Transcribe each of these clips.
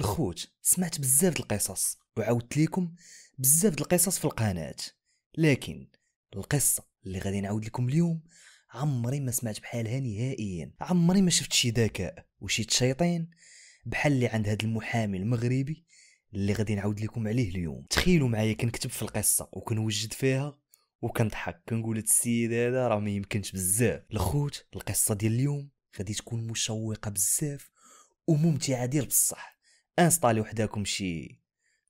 الخوت سمعت بزاف د القصص وعاودت لكم بزاف د القصص في القناه لكن القصه اللي غادي نعاود لكم اليوم عمري ما سمعت بحالها نهائيا عمري ما شفت شي ذكاء وشي تشيطين بحال اللي عند هذا المحامي المغربي اللي غادي نعاود لكم عليه اليوم تخيلوا معايا كنكتب في القصه وكنوجد فيها وكنضحك كنقول هاد السيد هذا راه ما يمكنش بزاف الخوت القصه ديال اليوم غادي تكون مشوقه بزاف وممتعه ديال بصح انستالي وحداكم شي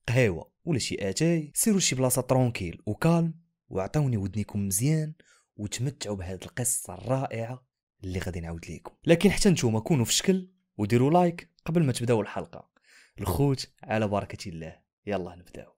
قهيوه ولا شي اتاي سيروا شي بلاصه ترونكيل وكالم واعطوني ودنيكم مزيان وتمتعوا بهذه القصه الرائعه اللي غادي نعاود ليكم لكن حتى نتوما كونوا في شكل وديروا لايك قبل ما تبداو الحلقه الخوت على بركه الله يلا نبداو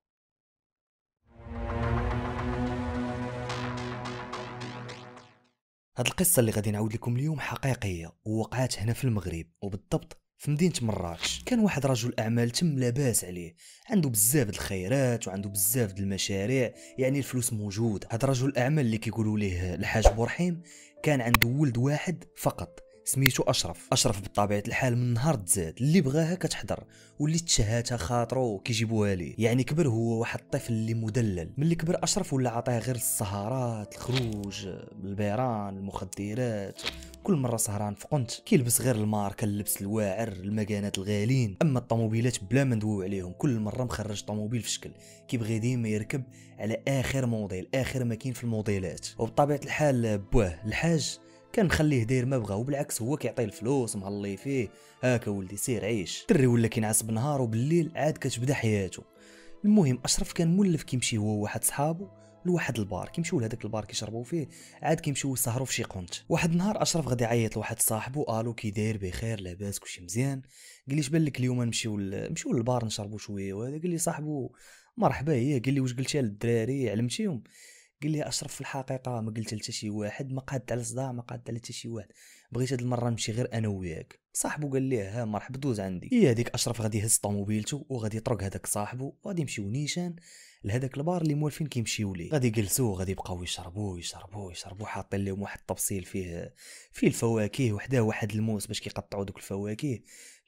هاد القصه اللي غادي نعاود لكم اليوم حقيقيه ووقعات هنا في المغرب وبالضبط في مدينه مراكش كان واحد رجل اعمال تم لاباس عليه عنده بزاف الخيرات وعنده بزاف المشاريع يعني الفلوس موجود هذا رجل الأعمال اللي كيقولوا ليه الحاج بورحيم كان عنده ولد واحد فقط سميتو اشرف اشرف بطبيعه الحال من نهار تزاد اللي بغاها كتحضر واللي تشهاتها خاطرو كيجيبوها ليه يعني كبر هو واحد الطفل اللي مدلل ملي كبر اشرف ولا عطاه غير السهرات الخروج البيران المخدرات كل مره سهران فقنت كيلبس غير الماركه اللبس الواعر المكانات الغالين اما الطوموبيلات بلا ما ندويو عليهم كل مره مخرج طموبيل في شكل كيبغي ديما يركب على اخر موديل اخر ماكين في الموديلات وبطبيعه الحال بواه الحاج كان مخليه داير ما بغا وبالعكس هو كيعطيه الفلوس مهلي فيه هاكا ولدي سير عيش دري ولا كينعس بالنهار وبالليل عاد كتبدا حياته المهم اشرف كان مولف كيمشي هو وواحد صحابو لواحد البار كيمشيو لهذاك البار كيشربوا فيه عاد كيمشيو يسهروا في شي قنت واحد النهار اشرف غادي يعيط لواحد صاحبو الو كي داير بخير لاباس كلشي مزيان قال لي بان لك اليوم نمشيو نمشيو للبار نشربوا شويه وهذا قال لي صاحبو مرحبا هي قال لي واش قلتي للدراري علمتيهم قال لي اشرف في الحقيقه ما قلت لتا شي واحد ما قعدت على صداع ما قعدت على حتى شي واحد بغيت هاد المره نمشي غير انا وياك صاحبو قال ليه ها مرحبا دوز عندي هي إيه هذيك اشرف غادي يهز طوموبيلته وغادي يطرق هذاك صاحبو وغادي يمشيو نيشان لهذاك البار اللي موالفين كيمشيو ليه غادي يجلسوا غادي يبقاو يشربوا يشربوا يشربوا حاطين لهم واحد الطبسيل فيه فيه الفواكه وحداه واحد الموس باش كيقطعوا دوك الفواكه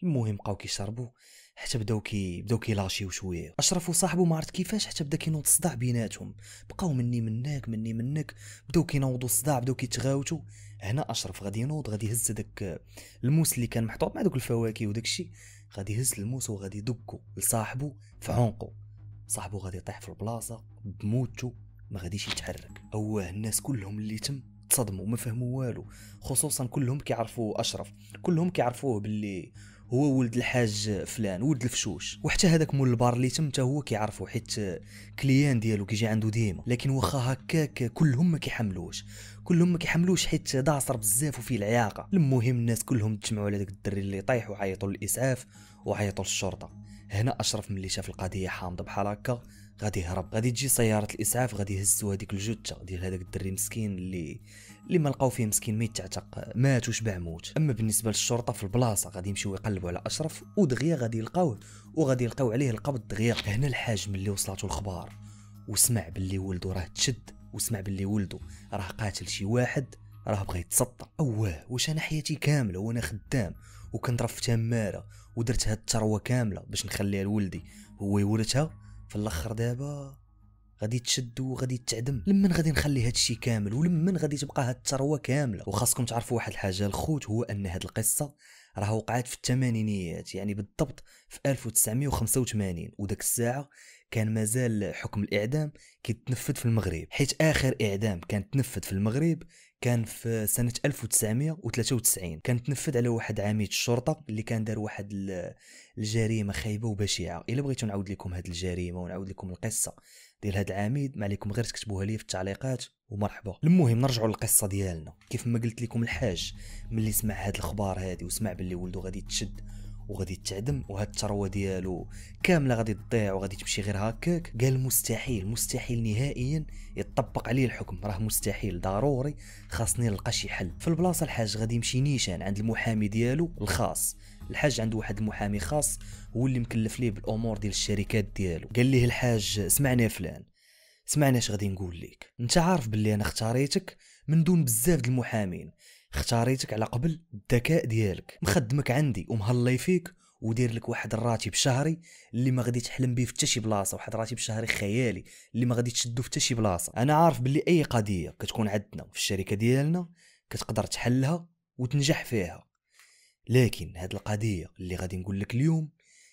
المهم بقاو كيشربوا حتى بداو كي بداو كيلاشيو شويه اشرف وصاحبه ما عرفت كيفاش حتى بدا كينوض الصداع بيناتهم بقاو مني منك مني منك بداو كينوضوا الصداع بداو كيتغاوتوا هنا اشرف غادي ينوض غادي يهز داك الموس اللي كان محطوط مع دوك الفواكه وداك الشيء غادي يهز الموس وغادي يدكو لصاحبه في عنقه صاحبه غادي يطيح في البلاصه بموتو ما غاديش يتحرك اواه الناس كلهم اللي تم تصدموا ما فهموا والو خصوصا كلهم كيعرفوا اشرف كلهم كيعرفوه باللي هو ولد الحاج فلان ولد الفشوش وحتى هذاك مول البار اللي تم هو كيعرفو حيت كليان ديالو كيجي عنده ديما لكن واخا هكاك كلهم ما كيحملوش كلهم ما كيحملوش حيت داصر بزاف وفيه العياقه المهم الناس كلهم تجمعوا على داك الدري اللي طايح وعيطوا للاسعاف وعيطوا للشرطه هنا اشرف ملي شاف القضيه حامضه بحال هكا غادي يهرب غادي تجي سياره الاسعاف غادي يهزوا هذيك الجثه ديال هذاك الدري مسكين اللي اللي ما لقاو فيه مسكين ما يتعتق مات وشبع موت اما بالنسبه للشرطه في البلاصه غادي يمشيو يقلبوا على اشرف ودغيا غادي يلقاوه وغادي يلقاو عليه القبض دغيا هنا الحاج ملي وصلته الخبار وسمع باللي ولدو راه تشد وسمع باللي ولدو راه قاتل شي واحد راه بغى يتسطى اواه واش انا حياتي كامله وانا خدام وكنضرب في تماره ودرت هاد الثروه كامله باش نخليها لولدي هو يورثها في الاخر دابا غادي تشد وغادي تعدم لمن غادي نخلي هاد الشيء كامل ولمن غادي تبقى هاد الثروه كامله وخاصكم تعرفوا واحد الحاجه الخوت هو ان هاد القصه راه وقعت في الثمانينيات يعني بالضبط في 1985 وداك الساعه كان مازال حكم الاعدام كيتنفذ في المغرب حيت اخر اعدام كان تنفذ في المغرب كان في سنة 1993 كان تنفذ على واحد عميد الشرطة اللي كان دار واحد الجريمة خايبة وبشعة إلا بغيتو نعاود لكم هاد الجريمة ونعاود لكم القصة ديال هاد العميد ما عليكم غير تكتبوها لي في التعليقات ومرحبا المهم نرجعوا للقصة ديالنا كيف ما قلت لكم الحاج ملي سمع هاد الخبار هادي وسمع باللي ولده غادي يتشد وغادي تعدم وهاد الثروه ديالو كامله غادي تضيع وغادي تمشي غير هكاك قال مستحيل مستحيل نهائيا يطبق عليه الحكم راه مستحيل ضروري خاصني نلقى شي حل في البلاصه الحاج غادي يمشي نيشان عند المحامي ديالو الخاص الحاج عنده واحد المحامي خاص هو اللي مكلف ليه بالامور ديال الشركات ديالو قال ليه الحاج سمعني فلان سمعني اش غادي نقول لك انت عارف باللي انا اختاريتك من دون بزاف د المحامين اختاريتك على قبل الذكاء ديالك مخدمك عندي ومهلي فيك ودير لك واحد الراتب شهري اللي ما غادي تحلم به في حتى شي بلاصه واحد الراتب شهري خيالي اللي ما غادي تشدو في حتى شي بلاصه انا عارف باللي اي قضيه كتكون عندنا في الشركه ديالنا كتقدر تحلها وتنجح فيها لكن هاد القضيه اللي غادي نقول لك اليوم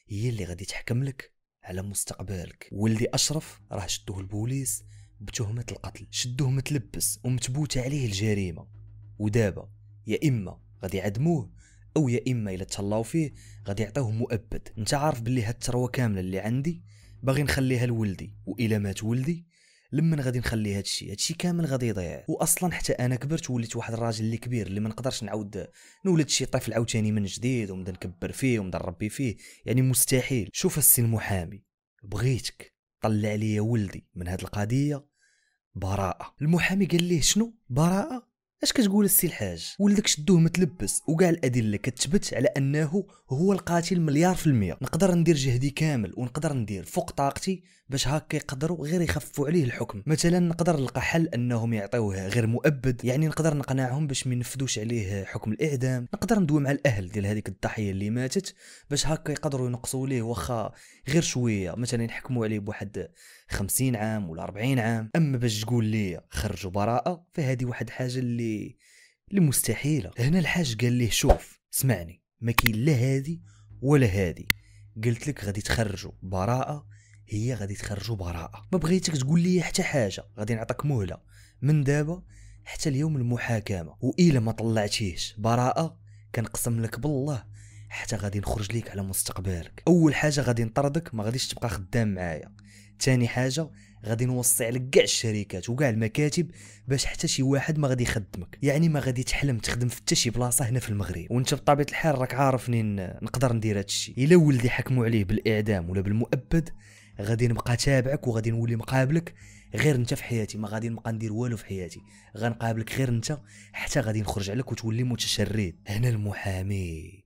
هي اللي غادي تحكم لك على مستقبلك ولدي اشرف راه شدوه البوليس بتهمه القتل شدوه متلبس ومتبوت عليه الجريمه ودابا يا اما غادي يعدموه او يا اما الا تهلاو فيه غادي يعطيوه مؤبد انت عارف باللي هاد الثروه كامله اللي عندي باغي نخليها لولدي والا مات ولدي لمن غادي نخلي هادشي هادشي كامل غادي يضيع واصلا حتى انا كبرت وليت واحد الراجل اللي كبير اللي ما نقدرش نعاود نولد شي طفل عاوتاني من جديد ونبدا نكبر فيه ونبدا نربي فيه يعني مستحيل شوف السي المحامي بغيتك طلع لي ولدي من هاد القضيه براءه المحامي قال ليه شنو براءه اش كتقول السي الحاج ولدك شدوه متلبس وكاع الادله كتثبت على انه هو القاتل مليار في المية نقدر ندير جهدي كامل ونقدر ندير فوق طاقتي باش هكا يقدروا غير يخفوا عليه الحكم مثلا نقدر نلقى حل انهم يعطيوه غير مؤبد يعني نقدر نقنعهم باش ما ينفذوش عليه حكم الاعدام نقدر ندوي مع الاهل ديال هذيك الضحيه اللي ماتت باش هكا يقدروا ينقصوا ليه واخا غير شويه مثلا يحكموا عليه بواحد 50 عام ولا 40 عام اما باش تقول لي خرجوا براءه فهذه واحد الحاجه اللي اللي اللي مستحيله هنا الحاج قال ليه شوف اسمعني ما كاين لا هادي ولا هادي قلت لك غادي تخرجوا براءه هي غادي تخرجوا براءه ما بغيتك تقول لي حتى حاجه غادي نعطيك مهله من دابا حتى اليوم المحاكمه والا ما طلعتيش براءه كنقسم لك بالله حتى غادي نخرج ليك على مستقبلك اول حاجه غادي نطردك ما غاديش تبقى خدام معايا ثاني حاجه غادي نوصي على كاع الشركات وكاع المكاتب باش حتى شي واحد ما غادي يخدمك يعني ما غادي تحلم تخدم في حتى شي بلاصه هنا في المغرب وانت بطبيعه الحال راك عارفني نقدر ندير هادشي الا ولدي حكموا عليه بالاعدام ولا بالمؤبد غادي نبقى تابعك وغادي نولي مقابلك غير انت في حياتي ما غادي نبقى ندير والو في حياتي غنقابلك غير انت حتى غادي نخرج عليك وتولي متشرد هنا المحامي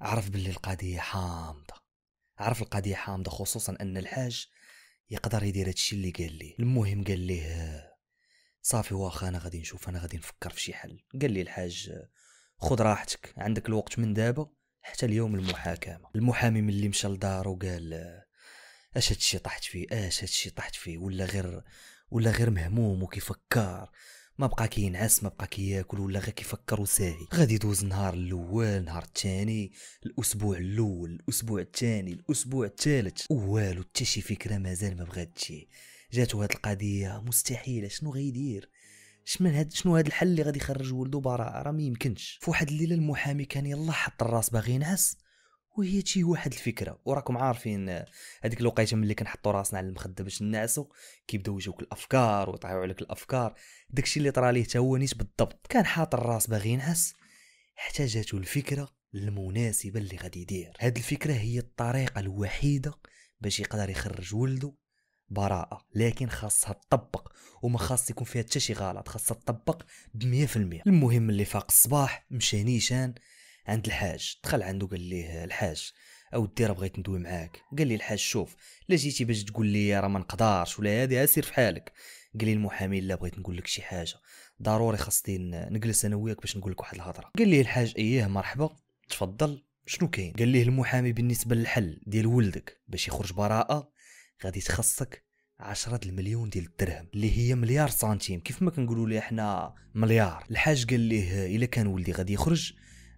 عرف باللي القضيه حامضه عرف القضيه حامضه خصوصا ان الحاج يقدر يدير هادشي اللي قال ليه المهم قال ليه صافي واخا انا غادي نشوف انا غادي نفكر في شي حل قال لي الحاج خذ راحتك عندك الوقت من دابا حتى اليوم المحاكمه المحامي ملي مشى لدارو قال اش هادشي طحت فيه اش هادشي طحت فيه ولا غير ولا غير مهموم وكيفكر ما بقى كينعس ما بقى كياكل ولا غير كيفكر وساهي غادي يدوز النهار الاول نهار الثاني الاسبوع الاول الاسبوع الثاني الاسبوع الثالث والو حتى شي فكره مازال ما بغاتش جاتو هاد القضيه مستحيله شنو غيدير شمن هاد شنو هاد الحل اللي غادي يخرج ولدو براءه راه ما يمكنش فواحد الليله المحامي كان يلا حط الراس باغي ينعس وهي شي واحد الفكره وراكم عارفين هذيك الوقيته ملي كنحطوا راسنا على المخده باش نعسو كيبداو يجوك الافكار ويطيحوا عليك الافكار داكشي اللي طرا ليه حتى هو نيت بالضبط كان حاط الراس باغي ينعس حتى جاتو الفكره المناسبه اللي غادي يدير هاد الفكره هي الطريقه الوحيده باش يقدر يخرج ولده براءه لكن خاصها تطبق وما خاص يكون فيها حتى شي غلط خاصها تطبق ب 100% المهم اللي فاق الصباح مشى نيشان عند الحاج دخل عنده قال ليه الحاج اودي راه بغيت ندوي معاك قال لي الحاج شوف لا جيتي باش تقول لي راه ما نقدرش ولا هادي سير في حالك قال لي المحامي لا بغيت نقول لك شي حاجه ضروري خاصني نجلس انا وياك باش نقول لك واحد الهضره قال لي الحاج اييه مرحبا تفضل شنو كاين قال لي المحامي بالنسبه للحل ديال ولدك باش يخرج براءه غادي تخصك عشرة المليون ديال الدرهم اللي هي مليار سنتيم كيف ما كنقولوا ليه حنا مليار الحاج قال ليه الا كان ولدي غادي يخرج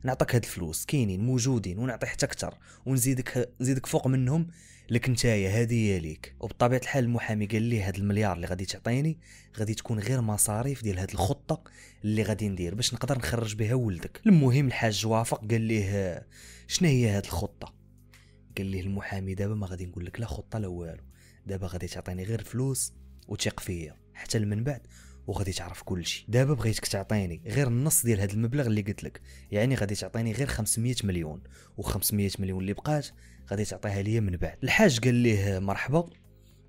نعطيك هاد الفلوس كاينين موجودين ونعطي حتى اكثر ونزيدك نزيدك فوق منهم لك نتايا هادي هي ليك وبطبيعه الحال المحامي قال لي هاد المليار اللي غادي تعطيني غادي تكون غير مصاريف ديال هاد الخطه اللي غادي ندير باش نقدر نخرج بها ولدك المهم الحاج وافق قال لي شنو هي هاد الخطه قال لي المحامي دابا ما غادي نقول لك لا خطه لا والو دابا غادي تعطيني غير فلوس وتيق فيا حتى من بعد وغادي تعرف كل شيء دابا بغيتك تعطيني غير النص ديال هذا المبلغ اللي قلت لك يعني غادي تعطيني غير 500 مليون و500 مليون اللي بقات غادي تعطيها ليا من بعد الحاج قال ليه مرحبا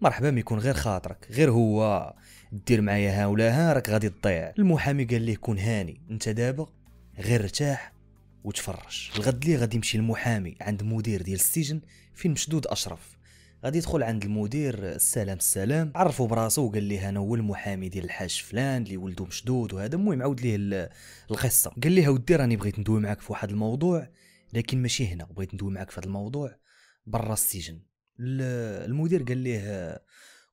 مرحبا ميكون غير خاطرك غير هو دير معايا ها ولا ها راك غادي تضيع المحامي قال ليه كون هاني انت دابا غير ارتاح وتفرج الغد ليه غادي يمشي المحامي عند مدير ديال السجن فين مشدود اشرف غادي يدخل عند المدير السلام السلام عرفو براسو وقال ليه انا هو المحامي ديال الحاج فلان اللي ولده مشدود وهذا المهم عاود ليه القصه قال ليه ودي راني بغيت ندوي معاك في واحد الموضوع لكن ماشي هنا بغيت ندوي معاك في هذا الموضوع برا السجن المدير قال ليه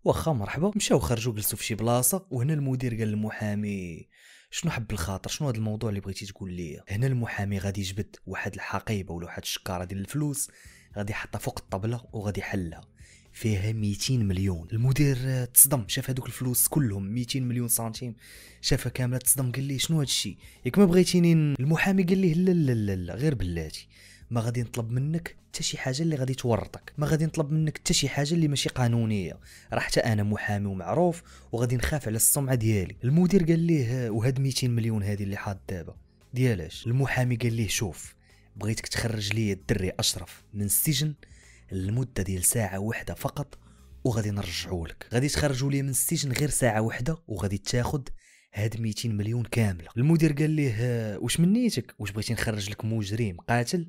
واخا مرحبا مشاو خرجوا جلسوا في شي بلاصه وهنا المدير قال للمحامي شنو حب الخاطر شنو هذا الموضوع اللي بغيتي تقول لي هنا المحامي غادي يجبد واحد الحقيبه ولا واحد الشكاره ديال الفلوس غادي يحطها فوق الطبله وغادي يحلها فيها 200 مليون المدير تصدم شاف هذوك الفلوس كلهم 200 مليون سنتيم شافها كامله تصدم قال لي شنو هذا الشيء ياك ما بغيتيني المحامي قال لي لا لا لا, لا غير بلاتي ما غادي نطلب منك حتى شي حاجه اللي غادي تورطك ما غادي نطلب منك حتى شي حاجه اللي ماشي قانونيه راه حتى انا محامي ومعروف وغادي نخاف على السمعه ديالي المدير قال ليه وهاد 200 مليون هذه اللي حاط دابا ديالاش المحامي قال ليه شوف بغيتك تخرج لي الدري اشرف من السجن المده ديال ساعه واحده فقط وغادي نرجعو لك غادي تخرجوا لي من السجن غير ساعه واحده وغادي تاخد هاد 200 مليون كامله المدير قال ليه آه، واش منيتك واش بغيتي نخرج لك مجرم قاتل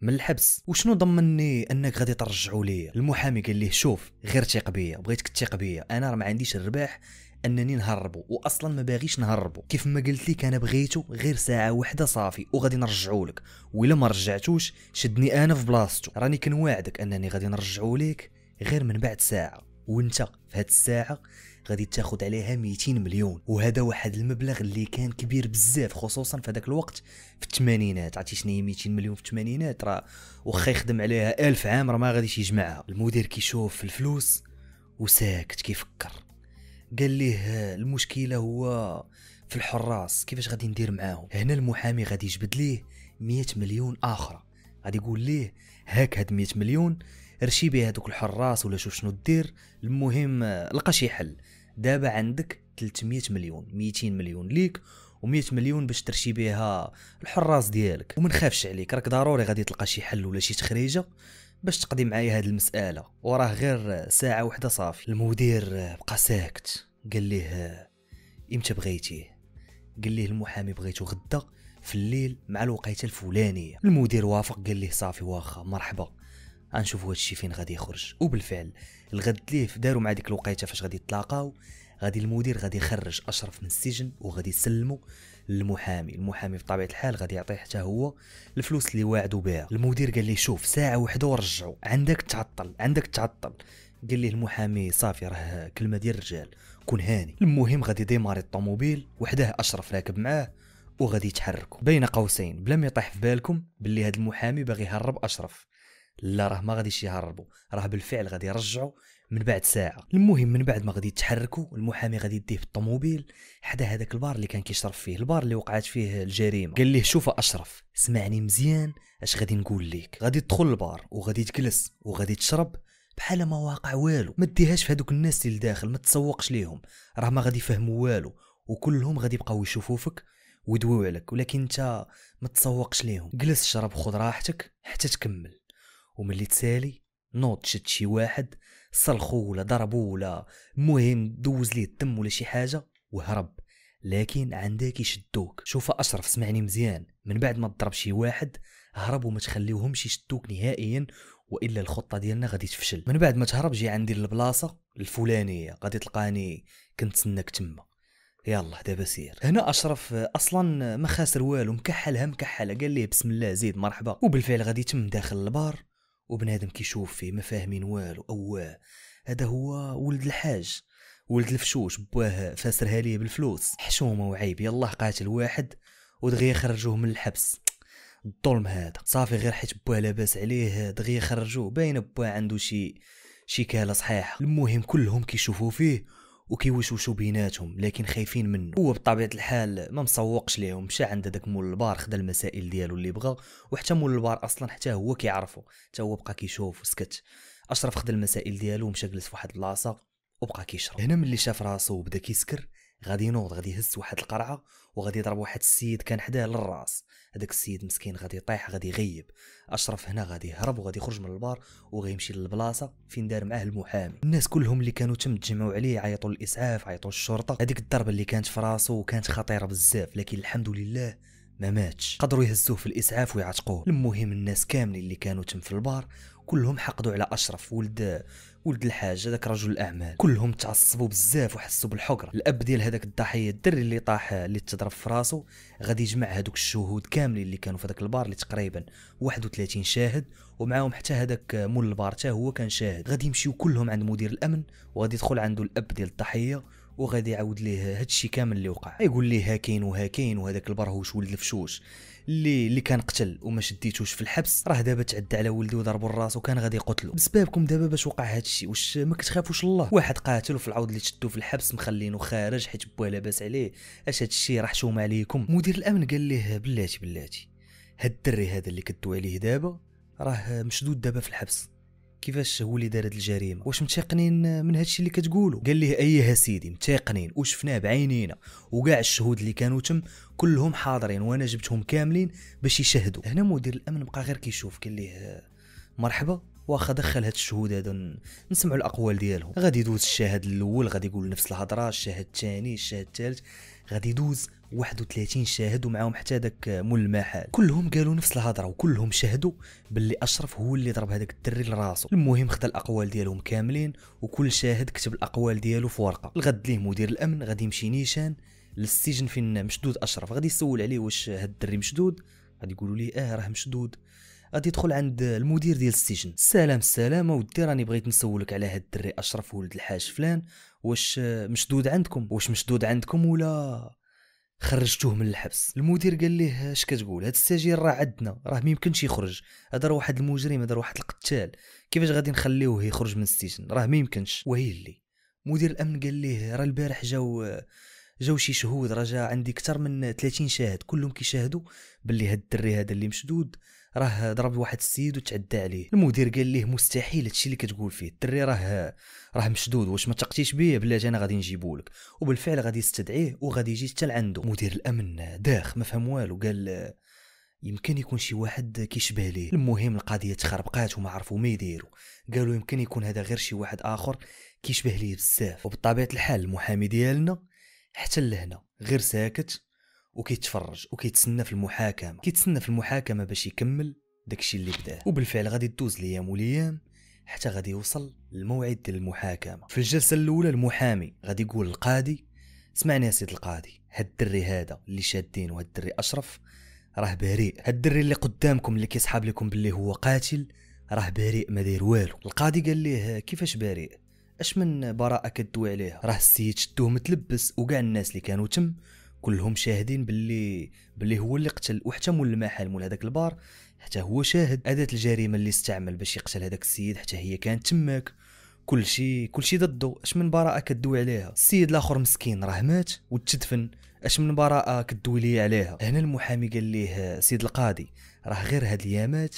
من الحبس وشنو ضمني انك غادي ترجعوا ليا المحامي قال ليه شوف غير تيق بيا بغيتك تيق بيا انا راه ما عنديش الرباح انني نهربو واصلا ما باغيش نهربو كيف ما قلت لك انا بغيتو غير ساعه واحده صافي وغادي نرجعو لك ولا ما رجعتوش شدني انا في بلاصتو راني كنواعدك انني غادي نرجعو لك غير من بعد ساعه وانت في هاد الساعه غادي تاخد عليها 200 مليون وهذا واحد المبلغ اللي كان كبير بزاف خصوصا في هذاك الوقت في الثمانينات عرفتي شنو هي 200 مليون في الثمانينات راه واخا يخدم عليها 1000 عام راه ما غاديش يجمعها المدير كيشوف الفلوس وساكت كيفكر قال ليه المشكله هو في الحراس كيفاش غادي ندير معاهم هنا المحامي غادي يجبد ليه 100 مليون اخرى غادي يقول ليه هاك هاد 100 مليون رشي بها دوك الحراس ولا شوف شنو دير المهم لقى شي حل دابا عندك 300 مليون 200 مليون ليك و100 مليون باش ترشي بها الحراس ديالك وما نخافش عليك راك ضروري غادي تلقى شي حل ولا شي تخريجه باش تقضي معايا هاد المساله وراه غير ساعه وحده صافي المدير بقى ساكت قال ليه امتى بغيتيه قال ليه المحامي بغيتو غدا في الليل مع الوقيته الفلانيه المدير وافق قال ليه صافي واخا مرحبا غنشوفوا هادشي فين غادي يخرج وبالفعل الغد ليه داروا مع ديك الوقيته فاش غادي يتلاقاو غادي المدير غادي يخرج اشرف من السجن وغادي يسلمو للمحامي المحامي بطبيعه الحال غادي يعطيه حتى هو الفلوس اللي واعدو بها المدير قال لي شوف ساعه وحده ورجعوا عندك تعطل عندك تعطل قال لي المحامي صافي راه كلمه ديال الرجال كون هاني المهم غادي ديماري الطوموبيل وحداه اشرف راكب معاه وغادي يتحركوا بين قوسين بلا ما يطيح في بالكم باللي هذا المحامي باغي يهرب اشرف لا راه ما غاديش يهربوا راه بالفعل غادي يرجعوا من بعد ساعه المهم من بعد ما غادي يتحركوا المحامي غادي يديه في الطوموبيل حدا هذاك البار اللي كان كيشرب فيه البار اللي وقعت فيه الجريمه قال ليه شوف اشرف سمعني مزيان اش غادي نقول لك غادي تدخل البار وغادي تجلس وغادي تشرب بحال ما واقع والو ما ديهاش في هذوك الناس اللي لداخل ما تسوقش ليهم راه ما غادي يفهموا والو وكلهم غادي يبقاو يشوفوا فيك ويدويو عليك ولكن انت ما تسوقش ليهم جلس شرب خذ راحتك حتى تكمل وملي تسالي نوض شد شي واحد صلخو ولا ضربو ولا المهم دوز ليه الدم ولا شي حاجه وهرب لكن عندك يشدوك شوف اشرف سمعني مزيان من بعد ما تضرب شي واحد هرب وما تخليوهمش يشدوك نهائيا والا الخطه ديالنا غادي تفشل من بعد ما تهرب جي عندي البلاصه الفلانيه غادي تلقاني كنتسناك تما يلا دابا سير هنا اشرف اصلا ما خاسر والو مكحلها مكحله قال ليه بسم الله زيد مرحبا وبالفعل غادي يتم داخل البار وبنادم كيشوف فيه ما فاهمين والو اواه هذا هو ولد الحاج ولد الفشوش بواه فاسرها ليه بالفلوس حشومه وعيب يلاه قاتل واحد ودغيا يخرجوه من الحبس الظلم هذا صافي غير حيت بواه لاباس عليه دغيا يخرجوه باينه بواه عنده شي شي كاله صحيحه المهم كلهم كيشوفوا فيه وكيوشوشوا بيناتهم لكن خايفين منه هو بطبيعه الحال ما مسوقش ليهم مشى عند داك مول البار خدا المسائل ديالو اللي بغا وحتى مول البار اصلا حتى هو كيعرفو حتى هو بقى كيشوف وسكت اشرف خدا المسائل ديالو ومشى جلس فواحد البلاصه وبقى كيشرب هنا ملي شاف راسو وبدا كيسكر غادي ينوض غادي يهز واحد القرعه وغادي يضرب واحد السيد كان حداه للراس هذاك السيد مسكين غادي يطيح غادي يغيب اشرف هنا غادي يهرب وغادي يخرج من البار وغيمشي للبلاصه فين دار معاه المحامي الناس كلهم اللي كانوا تم تجمعوا عليه عيطوا للاسعاف عيطوا للشرطه هذيك الضربه اللي كانت في راسه وكانت خطيره بزاف لكن الحمد لله ما ماتش قدروا يهزوه في الاسعاف ويعتقوه المهم الناس كاملين اللي كانوا تم في البار كلهم حقدوا على اشرف ولد ولد الحاج هذاك رجل الاعمال كلهم تعصبوا بزاف وحسوا بالحقره الاب ديال هذاك الضحيه الدري اللي طاح اللي تضرب في راسو غادي يجمع هذوك الشهود كاملين اللي كانوا في هذاك البار اللي تقريبا 31 شاهد ومعاهم حتى هذاك مول البار حتى هو كان شاهد غادي يمشيو كلهم عند مدير الامن وغادي يدخل عنده الاب ديال الضحيه وغادي يعاود ليه هادشي كامل اللي وقع يقول ليه هاكين وهاكين وهذاك البرهوش ولد الفشوش اللي اللي كان قتل وما شديتوش في الحبس راه دابا تعدى على ولده وضربو الراس وكان غادي يقتلو بسببكم دابا باش وقع هادشي واش ما كتخافوش الله واحد قاتل وفي العوض اللي تشدو في الحبس مخلينو خارج حيت بوه لاباس عليه اش هادشي راه حشومه عليكم مدير الامن قال ليه بلاتي بلاتي هاد الدري هذا اللي كدوي عليه دابا راه مشدود دابا في الحبس كيفاش هو اللي دار الجريمه واش متيقنين من هادشي اللي كتقولوا قال ليه ايها سيدي متيقنين وشفناه بعينينا وكاع الشهود اللي كانوا تم كلهم حاضرين وانا جبتهم كاملين باش يشهدوا هنا مدير الامن بقى غير كيشوف قال ليه مرحبا واخا دخل هاد الشهود هادو نسمعوا الاقوال ديالهم غادي يدوز الشاهد الاول غادي يقول نفس الهضره الشاهد الثاني الشاهد الثالث غادي يدوز 31 شاهد ومعاهم حتى داك مول المحل كلهم قالوا نفس الهضره وكلهم شهدوا باللي اشرف هو اللي ضرب هذاك الدري لراسو المهم خدا الاقوال ديالهم كاملين وكل شاهد كتب الاقوال ديالو في ورقه الغد ليه مدير الامن غادي يمشي نيشان للسجن فين مشدود اشرف غادي يسول عليه واش هاد الدري مشدود غادي يقولوا ليه اه راه مشدود غادي يدخل عند المدير ديال السجن السلام السلام ودي راني بغيت نسولك على هاد الدري اشرف ولد الحاج فلان واش مشدود عندكم واش مشدود عندكم ولا خرجتوه من الحبس المدير قال ليه اش كتقول هاد الساجير راه عندنا راه ما يمكنش يخرج هذا راه واحد المجرم هذا واحد القتال كيفاش غادي نخليوه يخرج من السجن راه ما يمكنش ويلي مدير الامن قال ليه راه البارح جاو جاو شي شهود راه جا عندي اكثر من 30 شاهد كلهم كيشاهدوا باللي هاد الدري هذا اللي مشدود راه ضرب واحد السيد وتعدى عليه المدير قال ليه مستحيل هادشي اللي كتقول فيه الدري راه راه مشدود واش ما تقتيش بيه بلاتي انا غادي نجيبو لك وبالفعل غادي يستدعيه وغادي يجي حتى لعنده مدير الامن داخ ما فهم والو قال يمكن يكون شي واحد كيشبه ليه المهم القضيه تخربقات وما عرفوا ما يديروا قالوا يمكن يكون هذا غير شي واحد اخر كيشبه ليه بزاف وبطبيعه الحال المحامي ديالنا حتى لهنا غير ساكت وكيتفرج وكيتسنى في المحاكمه كيتسنى في المحاكمه باش يكمل داكشي اللي بداه وبالفعل غادي تدوز ليام وليام حتى غادي يوصل الموعد ديال المحاكمه في الجلسه الاولى المحامي غادي يقول للقاضي سمعني يا سيد القاضي هاد الدري هذا اللي شادين وهاد الدري اشرف راه بريء هاد الدري اللي قدامكم اللي كيصحاب لكم باللي هو قاتل راه بريء ما داير والو القاضي قال ليه كيفاش بريء اش من براءه كدوي عليها راه السيد شدوه متلبس وكاع الناس اللي كانوا تم كلهم شاهدين باللي باللي هو اللي قتل وحتى مول المحل مول هذاك البار حتى هو شاهد اداه الجريمه اللي استعمل باش يقتل هذاك السيد حتى هي كانت تماك كلشي كلشي ضده اش من براءه كدوي عليها السيد الاخر مسكين راه مات وتدفن اش من براءه كدوي ليه عليها هنا المحامي قال ليه سيد القاضي راه غير هاد اليامات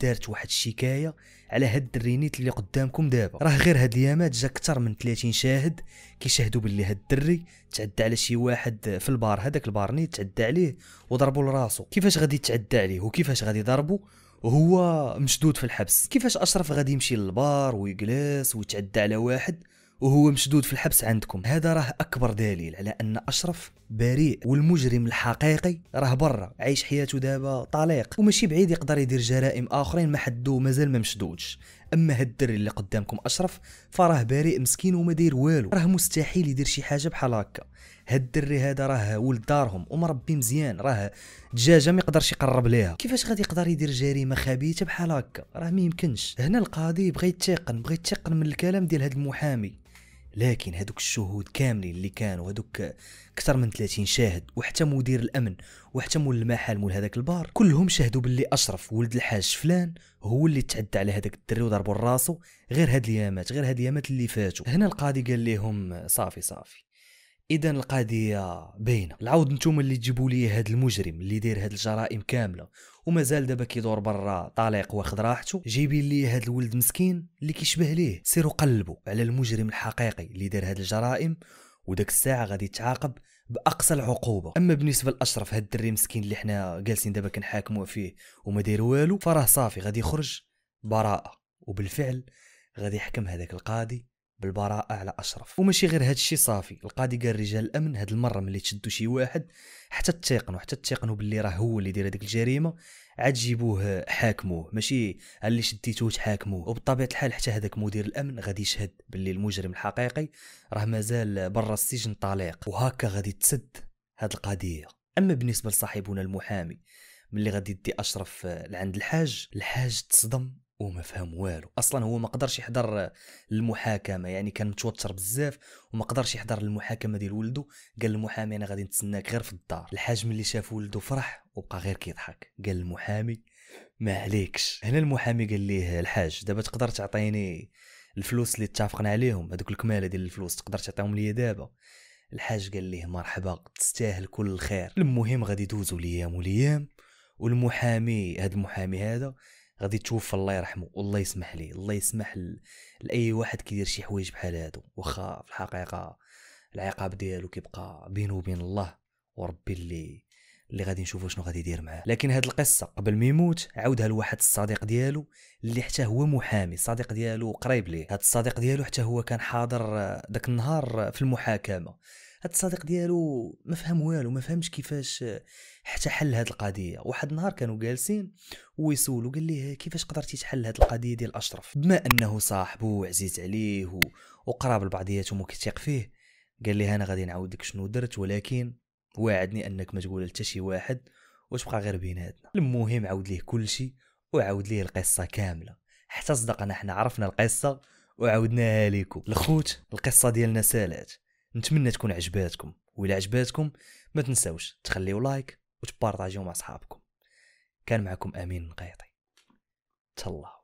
دارت واحد الشكايه على هاد الدرينيت اللي قدامكم دابا راه غير هاد اليامات جا اكثر من 30 شاهد كيشاهدوا باللي هاد الدري تعدى على شي واحد في البار هذاك البارني تعدى عليه وضربوا لراسو كيفاش غادي يتعدى عليه وكيفاش غادي يضربوا وهو مشدود في الحبس كيفاش اشرف غادي يمشي للبار ويجلس ويتعدى على واحد وهو مشدود في الحبس عندكم هذا راه اكبر دليل على ان اشرف بريء والمجرم الحقيقي راه برا عايش حياته دابا طليق وماشي بعيد يقدر يدير جرائم اخرين ما حدو مازال ما مشدودش اما هاد الدري اللي قدامكم اشرف فراه بريء مسكين وما داير والو راه مستحيل يدير شي حاجه بحال هكا هاد الدري هذا راه ولد دارهم ومربي مزيان راه دجاجه ما يقدرش يقرب ليها كيفاش غادي يقدر يدير جريمه خبيثه بحال هكا راه ما يمكنش هنا القاضي بغى يتيقن بغى يتيقن من الكلام ديال هاد المحامي لكن هذوك الشهود كاملين اللي كانوا هذوك اكثر من 30 شاهد وحتى مدير الامن وحتى مول المحل مول هذاك البار كلهم شهدوا باللي اشرف ولد الحاج فلان هو اللي تعدى على هذاك الدري وضربوا راسو غير هاد اليامات غير هاد اليامات اللي فاتوا هنا القاضي قال لهم صافي صافي اذا القضيه باينه العود نتوما اللي تجيبوا لي هذا المجرم اللي داير هاد الجرائم كامله ومازال دابا كيدور برا طليق واخد راحته جايبين لي هاد الولد مسكين اللي كيشبه ليه سيروا قلبوا على المجرم الحقيقي اللي دار هاد الجرائم وداك الساعه غادي يتعاقب باقصى العقوبه اما بالنسبه لاشرف هاد الدري مسكين اللي حنا جالسين دابا كنحاكموا فيه وما داير والو فراه صافي غادي يخرج براءه وبالفعل غادي يحكم هذاك القاضي بالبراءة على أشرف وماشي غير هاد الشي صافي القاضي قال رجال الأمن هاد المرة ملي تشدو شي واحد حتى تيقنوا حتى تيقنوا باللي راه هو اللي دير هذيك الجريمة عاد جيبوه حاكموه ماشي اللي شديتوه تحاكموه وبطبيعة الحال حتى هذاك مدير الأمن غادي يشهد باللي المجرم الحقيقي راه مازال برا السجن طليق وهكا غادي تسد هاد القضية أما بالنسبة لصاحبنا المحامي ملي غادي يدي أشرف لعند الحاج الحاج تصدم وما فهم والو اصلا هو ما قدرش يحضر المحاكمه يعني كان متوتر بزاف وما قدرش يحضر المحاكمه ديال ولده قال المحامي انا غادي نتسناك غير في الدار الحاج ملي شاف ولده فرح وبقى غير كيضحك قال المحامي ما عليكش هنا المحامي قال ليه الحاج دابا تقدر تعطيني الفلوس اللي اتفقنا عليهم هذوك الكماله ديال الفلوس تقدر تعطيهم ليا دابا الحاج قال ليه مرحبا تستاهل كل الخير المهم غادي يدوزوا ليام وليام والمحامي هاد المحامي هذا غادي توفى الله يرحمه والله يسمح ليه الله يسمح لاي واحد كيدير شي حوايج بحال هادو واخا في الحقيقه العقاب ديالو كيبقى بينه وبين الله وربي اللي اللي غادي نشوفوا شنو غادي يدير معاه لكن هاد القصه قبل ما يموت عاودها لواحد الصديق ديالو اللي حتى هو محامي الصديق ديالو قريب ليه هاد الصديق ديالو حتى هو كان حاضر داك النهار في المحاكمه هاد الصديق ديالو ما فهم والو ما فهمش كيفاش حتى حل هاد القضيه واحد النهار كانوا جالسين ويسولو قال ليه كيفاش قدرتي تحل هاد القضيه ديال اشرف بما انه صاحبه وعزيز عليه و... وقراب لبعضياتهم وكيثيق فيه قال ليه انا غادي نعاود لك شنو درت ولكن واعدني انك ما تقول حتى شي واحد وتبقى غير بيناتنا المهم عاود ليه كلشي وعاود ليه القصه كامله حتى صدقنا حنا عرفنا القصه وعاودناها لكم الخوت القصه ديالنا سالات نتمنى تكون عجباتكم وإلا عجباتكم ما تنساوش تخليو لايك وتبارطاجيو مع صحابكم كان معكم امين القيطي تالله